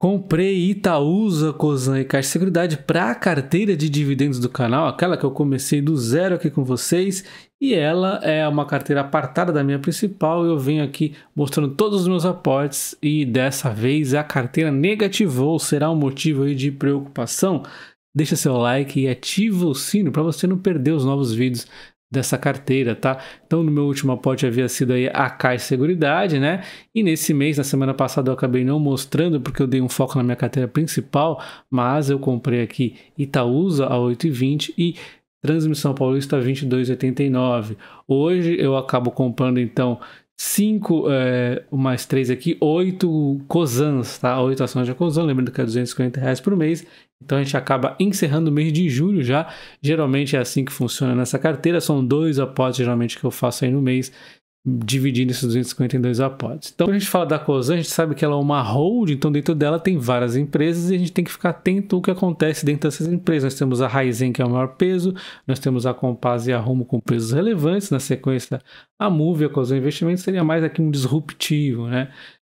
Comprei Itaúsa, Cozan e Caixa Seguridade para a carteira de dividendos do canal, aquela que eu comecei do zero aqui com vocês, e ela é uma carteira apartada da minha principal. Eu venho aqui mostrando todos os meus aportes e dessa vez a carteira negativou, será um motivo de preocupação? Deixa seu like e ativa o sino para você não perder os novos vídeos dessa carteira, tá? Então, no meu último aporte havia sido aí a Caixa Seguridade, né? E nesse mês, na semana passada, eu acabei não mostrando porque eu dei um foco na minha carteira principal, mas eu comprei aqui Itaúsa a 8,20 e Transmissão Paulista a 22,89. Hoje eu acabo comprando então 5 é, eh, mais 3 aqui, 8 COSANs, tá? 8 ações de COSAN, lembrando que é 250 reais por mês. Então a gente acaba encerrando o mês de julho já. Geralmente é assim que funciona nessa carteira. São dois aportes geralmente que eu faço aí no mês dividindo esses 252 aportes. Então, quando a gente fala da Cosan, a gente sabe que ela é uma hold, então dentro dela tem várias empresas e a gente tem que ficar atento ao que acontece dentro dessas empresas. Nós temos a Raizen, que é o maior peso, nós temos a Compass e a Rumo com pesos relevantes, na sequência a Move, a Cosan Investimentos, seria mais aqui um disruptivo, né?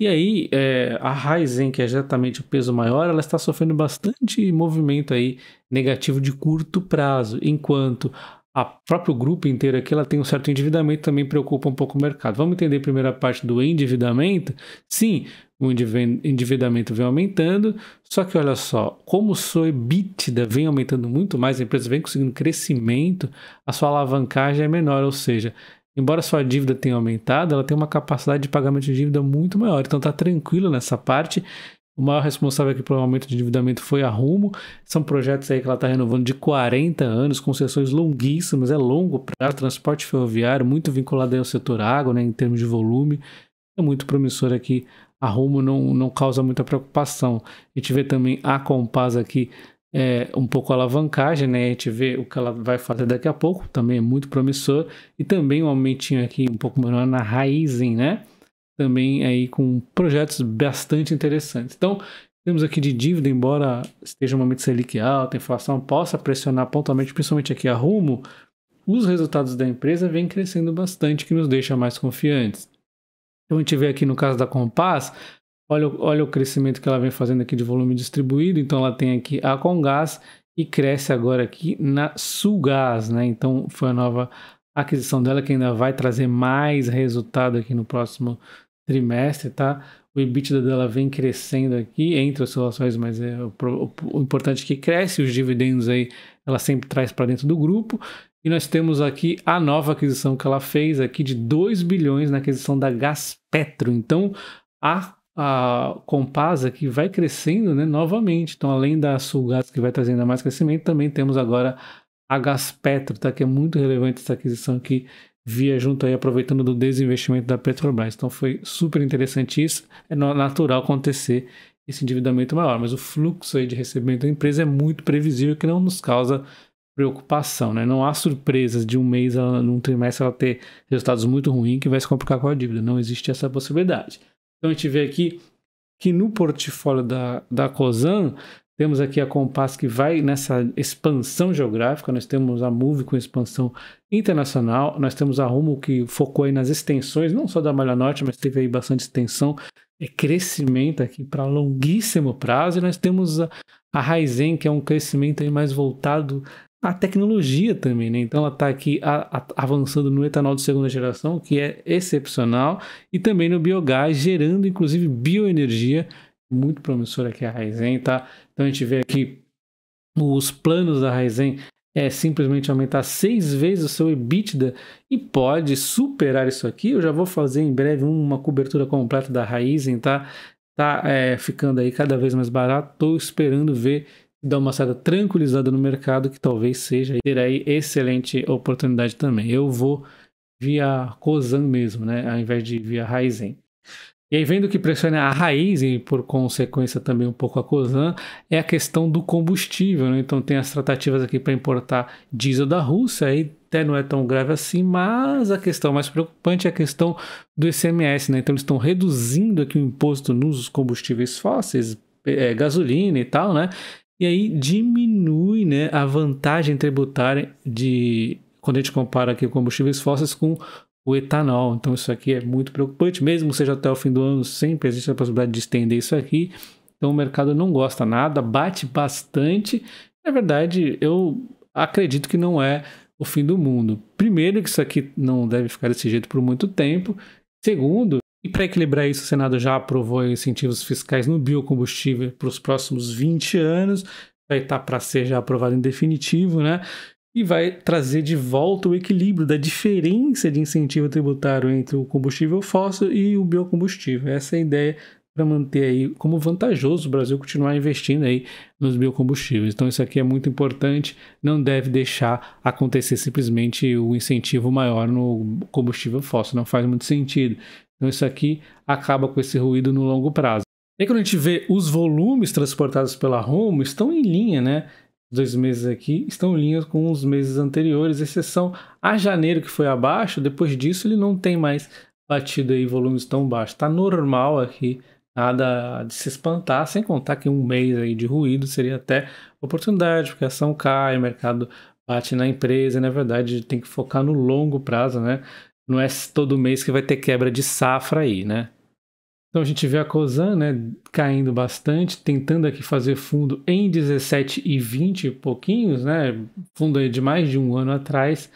E aí, é, a Raizen, que é exatamente o peso maior, ela está sofrendo bastante movimento aí negativo de curto prazo, enquanto a próprio grupo inteiro aqui ela tem um certo endividamento também preocupa um pouco o mercado. Vamos entender a primeira parte do endividamento? Sim, o endividamento vem aumentando, só que olha só, como sua EBITDA vem aumentando muito mais, a empresa vem conseguindo crescimento, a sua alavancagem é menor, ou seja, embora sua dívida tenha aumentado, ela tem uma capacidade de pagamento de dívida muito maior, então está tranquilo nessa parte o maior responsável aqui pelo aumento de endividamento foi a Rumo. São projetos aí que ela está renovando de 40 anos, concessões longuíssimas, é longo prazo, transporte ferroviário, muito vinculado aí ao setor água, né, em termos de volume. É muito promissor aqui. A Rumo não, não causa muita preocupação. A gente vê também a Compas aqui é, um pouco alavancagem, né? A gente vê o que ela vai fazer daqui a pouco, também é muito promissor. E também um aumentinho aqui um pouco menor na Raizen, né? também aí com projetos bastante interessantes. Então, temos aqui de dívida, embora esteja um momento selic alta, a inflação possa pressionar pontualmente, principalmente aqui a rumo, os resultados da empresa vêm crescendo bastante, que nos deixa mais confiantes. Então, a gente vê aqui no caso da Compass, olha, olha o crescimento que ela vem fazendo aqui de volume distribuído, então ela tem aqui a Congás e cresce agora aqui na Sulgás, né? Então, foi a nova aquisição dela que ainda vai trazer mais resultado aqui no próximo trimestre, tá? O EBITDA dela vem crescendo aqui entre oscilações, mas é o, o, o importante é que cresce, os dividendos aí ela sempre traz para dentro do grupo. E nós temos aqui a nova aquisição que ela fez aqui de 2 bilhões na aquisição da Gaspetro. Então, a a Compasa que vai crescendo né, novamente. Então, além da Sulgas que vai trazendo mais crescimento, também temos agora a Gaspetro, tá? que é muito relevante essa aquisição aqui via junto aí aproveitando do desinvestimento da Petrobras. Então foi super interessante isso. É natural acontecer esse endividamento maior, mas o fluxo aí de recebimento da empresa é muito previsível, que não nos causa preocupação, né? Não há surpresas de um mês, ela, num trimestre, ela ter resultados muito ruins que vai se complicar com a dívida. Não existe essa possibilidade. Então a gente vê aqui que no portfólio da, da COSAN, temos aqui a Compass que vai nessa expansão geográfica, nós temos a Move com expansão internacional, nós temos a Rumo que focou aí nas extensões, não só da Malha Norte, mas teve aí bastante extensão, é crescimento aqui para longuíssimo prazo, e nós temos a, a Raizen, que é um crescimento aí mais voltado à tecnologia também, né? Então ela está aqui a, a, avançando no etanol de segunda geração, que é excepcional, e também no biogás, gerando inclusive bioenergia muito promissora que é a Ryzen, tá? Então a gente vê aqui os planos da Ryzen é simplesmente aumentar seis vezes o seu EBITDA e pode superar isso aqui. Eu já vou fazer em breve uma cobertura completa da Ryzen, tá? Tá é, ficando aí cada vez mais barato. Tô esperando ver dar uma certa tranquilizada no mercado que talvez seja ter aí excelente oportunidade também. Eu vou via Cosan mesmo, né? Ao invés de via Ryzen. E aí, vendo que pressiona a raiz e, por consequência, também um pouco a COSAN, é a questão do combustível. Né? Então, tem as tratativas aqui para importar diesel da Rússia, aí até não é tão grave assim, mas a questão mais preocupante é a questão do ICMS. Né? Então, eles estão reduzindo aqui o imposto nos combustíveis fósseis, é, gasolina e tal, né? E aí diminui né, a vantagem tributária de quando a gente compara aqui combustíveis fósseis com o etanol. Então isso aqui é muito preocupante, mesmo que seja até o fim do ano, sempre existe a possibilidade de estender isso aqui. Então o mercado não gosta nada, bate bastante. Na verdade, eu acredito que não é o fim do mundo. Primeiro, que isso aqui não deve ficar desse jeito por muito tempo. Segundo, e para equilibrar isso, o Senado já aprovou incentivos fiscais no biocombustível para os próximos 20 anos. Vai estar tá para ser já aprovado em definitivo, né? e vai trazer de volta o equilíbrio da diferença de incentivo tributário entre o combustível fóssil e o biocombustível. Essa é a ideia para manter aí como vantajoso o Brasil continuar investindo aí nos biocombustíveis. Então isso aqui é muito importante, não deve deixar acontecer simplesmente o um incentivo maior no combustível fóssil, não faz muito sentido. Então isso aqui acaba com esse ruído no longo prazo. E aí, quando a gente vê os volumes transportados pela Romo, estão em linha, né? dois meses aqui estão em linha com os meses anteriores, exceção a janeiro que foi abaixo. Depois disso ele não tem mais batido aí volumes tão baixos. Tá normal aqui, nada de se espantar, sem contar que um mês aí de ruído seria até oportunidade, porque a ação cai, o mercado bate na empresa, e, na verdade tem que focar no longo prazo, né? Não é todo mês que vai ter quebra de safra aí, né? Então a gente vê a Cosan né, caindo bastante, tentando aqui fazer fundo em 17 e 20 pouquinhos, né? Fundo de mais de um ano atrás.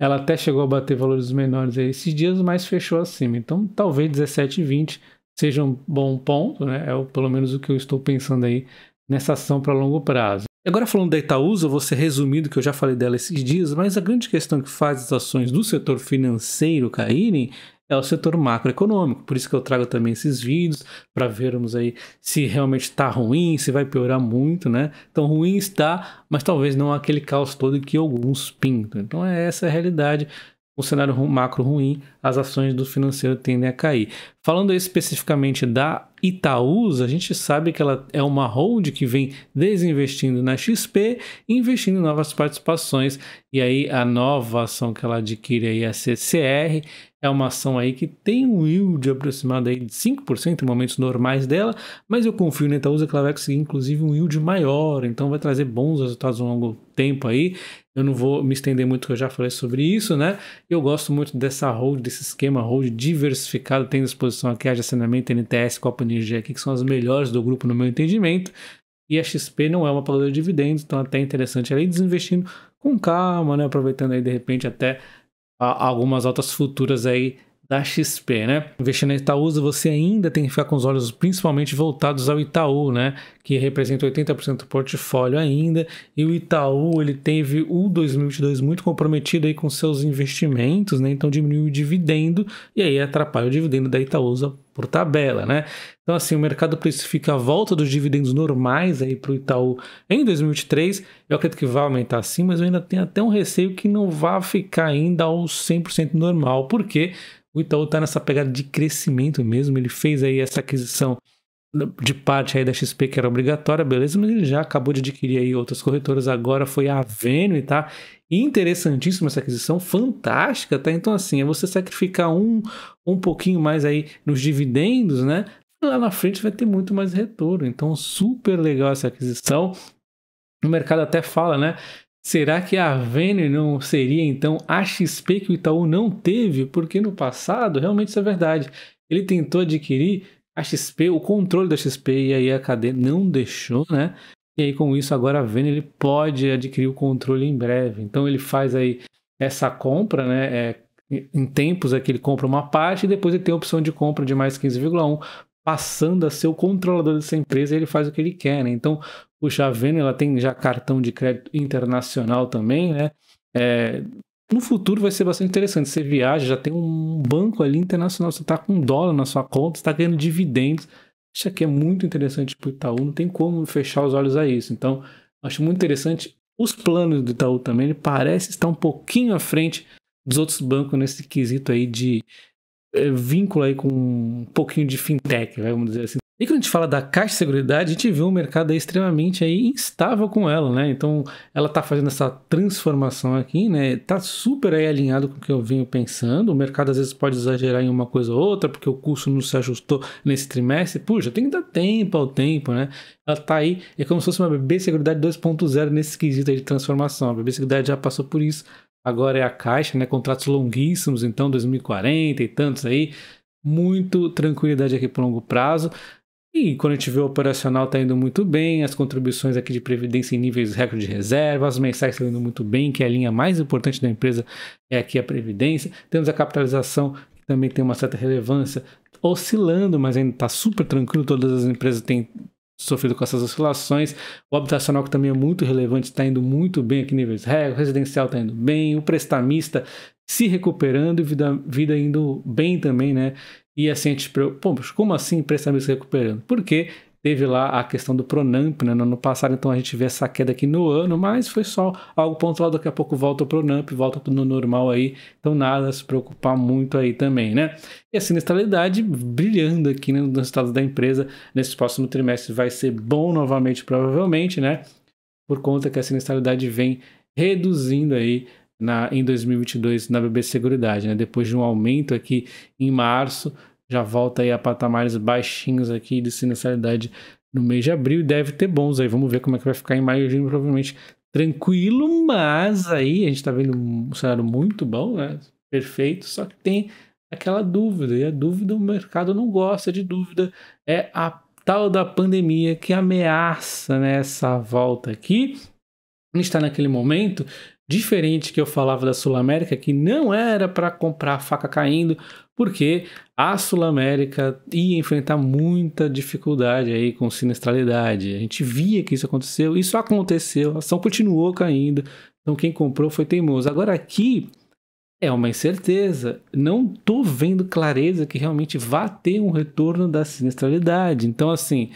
Ela até chegou a bater valores menores esses dias, mas fechou acima. Então talvez 17 e 20 seja um bom ponto, né? É pelo menos o que eu estou pensando aí nessa ação para longo prazo. Agora falando da Itaúsa, vou ser resumido que eu já falei dela esses dias, mas a grande questão que faz as ações do setor financeiro caírem é o setor macroeconômico. Por isso que eu trago também esses vídeos para vermos aí se realmente está ruim, se vai piorar muito, né? Então ruim está, mas talvez não aquele caos todo que alguns pintam. Então é essa a realidade. O cenário macro ruim, as ações do financeiro tendem a cair. Falando especificamente da Itaúsa, a gente sabe que ela é uma hold que vem desinvestindo na XP, investindo em novas participações, e aí a nova ação que ela adquire aí, a CCR, é uma ação aí que tem um yield aproximado aí de 5% em momentos normais dela, mas eu confio na Itaúsa que ela vai conseguir inclusive um yield maior, então vai trazer bons resultados ao longo tempo aí. Eu não vou me estender muito que eu já falei sobre isso, né? Eu gosto muito dessa hold, desse esquema hold diversificado, tem disposição produção aqui, haja saneamento, NTS, Copa Energia aqui, que são as melhores do grupo no meu entendimento. E a XP não é uma pagadora de dividendos, então é até interessante ela ir desinvestindo com calma, né? Aproveitando aí de repente até algumas altas futuras aí da XP, né? Investindo em Itaúsa, você ainda tem que ficar com os olhos principalmente voltados ao Itaú, né? Que representa 80% do portfólio ainda. E o Itaú, ele teve o 2022 muito comprometido aí com seus investimentos, né? Então diminuiu o dividendo e aí atrapalha o dividendo da Itaúsa por tabela, né? Então assim, o mercado precifica a volta dos dividendos normais aí para o Itaú em 2023. Eu acredito que vai aumentar sim, mas eu ainda tenho até um receio que não vá ficar ainda ao 100% normal, porque quê? O Itaú está nessa pegada de crescimento mesmo. Ele fez aí essa aquisição de parte aí da XP que era obrigatória, beleza, mas ele já acabou de adquirir aí outras corretoras, agora foi a Venue, tá? Interessantíssima essa aquisição, fantástica, tá? Então assim, é você sacrificar um, um pouquinho mais aí nos dividendos, né? Lá na frente vai ter muito mais retorno, então super legal essa aquisição. O mercado até fala, né? Será que a Avene não seria então a XP que o Itaú não teve? Porque no passado, realmente isso é verdade. Ele tentou adquirir a XP, o controle da XP, e aí a cadeia não deixou, né? E aí com isso agora a Avene ele pode adquirir o controle em breve. Então ele faz aí essa compra, né? É, em tempos é que ele compra uma parte e depois ele tem a opção de compra de mais 15,1, passando a ser o controlador dessa empresa e ele faz o que ele quer, né? Então Puxa, a Vênia ela tem já cartão de crédito internacional também, né? É, no futuro vai ser bastante interessante. Você viaja, já tem um banco ali internacional, você está com dólar na sua conta, está ganhando dividendos. Isso aqui é muito interessante para o Itaú, não tem como fechar os olhos a isso. Então, acho muito interessante os planos do Itaú também. Ele parece estar um pouquinho à frente dos outros bancos nesse quesito aí de é, vínculo aí com um pouquinho de fintech, vamos dizer assim. E quando a gente fala da Caixa de Seguridade, a gente vê um mercado extremamente aí instável com ela, né? Então, ela está fazendo essa transformação aqui, né? Tá super aí alinhado com o que eu venho pensando. O mercado às vezes pode exagerar em uma coisa ou outra, porque o custo não se ajustou nesse trimestre. Puxa, tem que dar tempo ao tempo, né? Ela tá aí, é como se fosse uma BB Seguridade 2.0 nesse quesito aí de transformação. A BB Seguridade já passou por isso, agora é a Caixa, né? Contratos longuíssimos, então 2040 e tantos aí. Muito tranquilidade aqui para longo prazo. E quando a gente vê o operacional está indo muito bem, as contribuições aqui de previdência em níveis recorde de reserva, as mensais estão indo muito bem, que é a linha mais importante da empresa, é aqui a previdência. Temos a capitalização, que também tem uma certa relevância, oscilando, mas ainda está super tranquilo, todas as empresas têm sofrido com essas oscilações. O habitacional, que também é muito relevante, está indo muito bem aqui em níveis recorde, o residencial está indo bem, o prestamista se recuperando e vida, vida indo bem também, né? E assim a gente, pô, como assim Prestamista se recuperando? Porque teve lá a questão do Pronamp né, no ano passado, então a gente vê essa queda aqui no ano, mas foi só algo pontual, daqui a pouco volta o Pronamp, volta tudo no normal aí, então nada a se preocupar muito aí também, né? E a sinistralidade brilhando aqui né, nos resultados da empresa nesse próximo trimestre vai ser bom novamente, provavelmente, né? Por conta que a sinistralidade vem reduzindo aí na, em 2022 na BB Seguridade, né? Depois de um aumento aqui em março, já volta aí a patamares baixinhos aqui de sinistralidade no mês de abril. Deve ter bons aí. Vamos ver como é que vai ficar em maio e junho, provavelmente tranquilo, mas aí a gente tá vendo um cenário muito bom, né? Perfeito, só que tem aquela dúvida, e a dúvida o mercado não gosta de dúvida, é a tal da pandemia que ameaça nessa né, volta aqui. A gente está naquele momento diferente que eu falava da Sul América, que não era para comprar faca caindo, porque a Sul América ia enfrentar muita dificuldade aí com sinistralidade. A gente via que isso aconteceu, isso aconteceu, a ação continuou caindo. Então quem comprou foi teimoso. Agora aqui é uma incerteza. Não tô vendo clareza que realmente vá ter um retorno da sinistralidade. Então assim,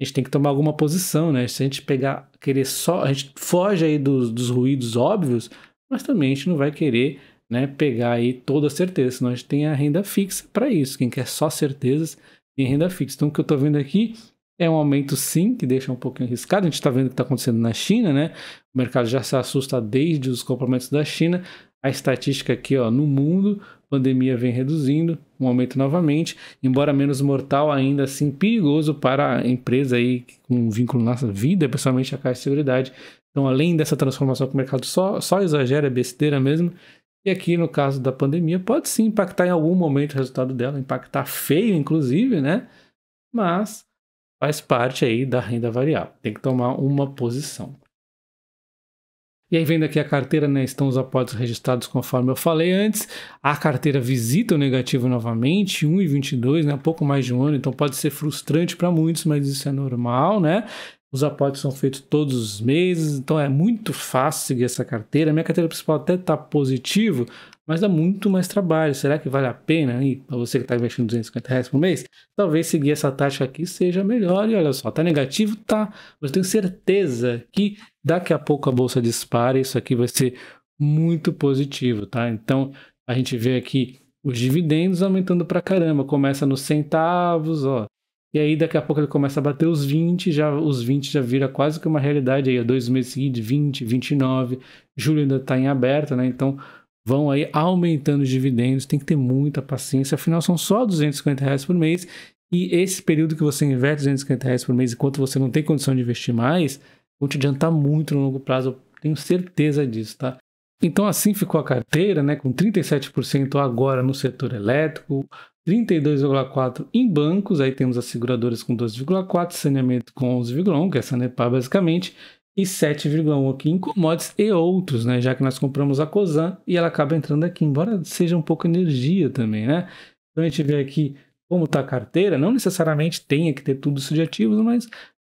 a gente tem que tomar alguma posição, né? Se a gente pegar, querer só, a gente foge aí dos, dos ruídos óbvios, mas também a gente não vai querer né, pegar aí toda a certeza, senão a gente tem a renda fixa para isso. Quem quer só certezas tem renda fixa. Então o que eu estou vendo aqui é um aumento sim, que deixa um pouquinho arriscado. A gente está vendo o que está acontecendo na China, né? O mercado já se assusta desde os compromissos da China. A estatística aqui, ó, no mundo, pandemia vem reduzindo, um aumento novamente, embora menos mortal, ainda assim perigoso para a empresa aí com vínculo na vida, principalmente a Caixa de Seguridade. Então, além dessa transformação que o mercado só, só exagera, é besteira mesmo, e aqui, no caso da pandemia, pode sim impactar em algum momento o resultado dela, impactar feio, inclusive, né? Mas faz parte aí da renda variável. Tem que tomar uma posição. E aí, vendo aqui a carteira, né, estão os aportes registrados conforme eu falei antes. A carteira visita o negativo novamente, 1,22, né, pouco mais de um ano, então pode ser frustrante para muitos, mas isso é normal, né? Os aportes são feitos todos os meses, então é muito fácil seguir essa carteira. minha carteira principal até está positivo, mas dá muito mais trabalho. Será que vale a pena aí para você que está investindo 250 reais por mês? Talvez seguir essa taxa aqui seja melhor. E olha só, está negativo, tá. Mas eu tenho certeza que daqui a pouco a bolsa dispara. Isso aqui vai ser muito positivo, tá? Então a gente vê aqui os dividendos aumentando para caramba. Começa nos centavos, ó. E aí daqui a pouco ele começa a bater os 20, já os 20 já vira quase que uma realidade aí, dois meses seguintes, 20, 29. Julho ainda está em aberto, né? Então vão aí aumentando os dividendos, tem que ter muita paciência, afinal são só 250 reais por mês. E esse período que você investe 250 reais por mês, enquanto você não tem condição de investir mais, vão te adiantar muito no longo prazo, eu tenho certeza disso, tá? Então assim ficou a carteira, né, com 37% agora no setor elétrico, 32,4% em bancos, aí temos as seguradoras com 12,4%, saneamento com 11,1%, que é Sanepar basicamente, e 7,1% aqui em commodities e outros, né? Já que nós compramos a Cosan e ela acaba entrando aqui, embora seja um pouco energia também, né? Então a gente vê aqui como está a carteira, não necessariamente tenha que ter tudo isso de ativos, mas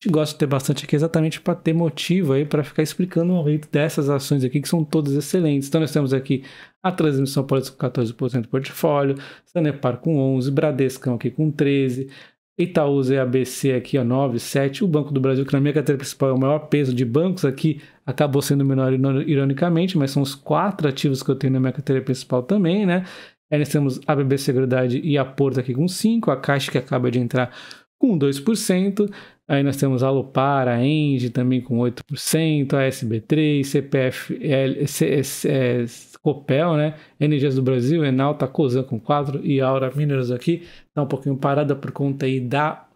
gosto de ter bastante aqui exatamente para ter motivo aí para ficar explicando o rito dessas ações aqui que são todas excelentes. Então nós temos aqui a transmissão Polis com 14% do portfólio, Sanepar com 11, Bradescão aqui com 13, Itaúsa e ABC aqui, ó, 9, 7. O Banco do Brasil, que na minha carteira principal é o maior peso de bancos aqui, acabou sendo menor ironicamente, mas são os quatro ativos que eu tenho na minha carteira principal também, né? Aí nós temos a BB Seguridade e a Porto aqui com 5, a Caixa que acaba de entrar com 2%, Aí nós temos a Alupar, a Engie também com 8%, a SB3, CPF, L, C, C, é, Copel, né? Energias do Brasil, Enalta, Cosan com 4% e Aura Minerals aqui. Está um pouquinho parada por conta aí da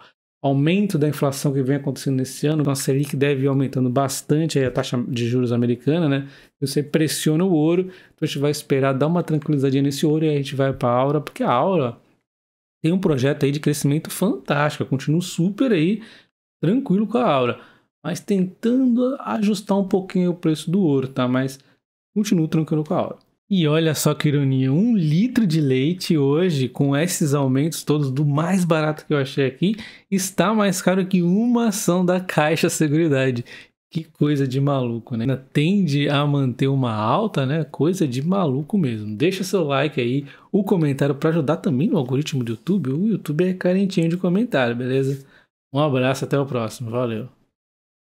aumento da inflação que vem acontecendo nesse ano. Então a Selic deve ir aumentando bastante aí a taxa de juros americana, né? Então, você pressiona o ouro, então a gente vai esperar dar uma tranquilizadinha nesse ouro e a gente vai para a Aura, porque a Aura tem um projeto aí de crescimento fantástico, continua super aí tranquilo com a Aura, mas tentando ajustar um pouquinho o preço do ouro, tá? Mas continuo tranquilo com a Aura. E olha só que ironia, um litro de leite hoje, com esses aumentos todos, do mais barato que eu achei aqui, está mais caro que uma ação da Caixa Seguridade. Que coisa de maluco, né? Ainda tende a manter uma alta, né? Coisa de maluco mesmo. Deixa seu like aí, o comentário para ajudar também no algoritmo do YouTube. O YouTube é carentinho de comentário, beleza? Um abraço, até o próximo. Valeu.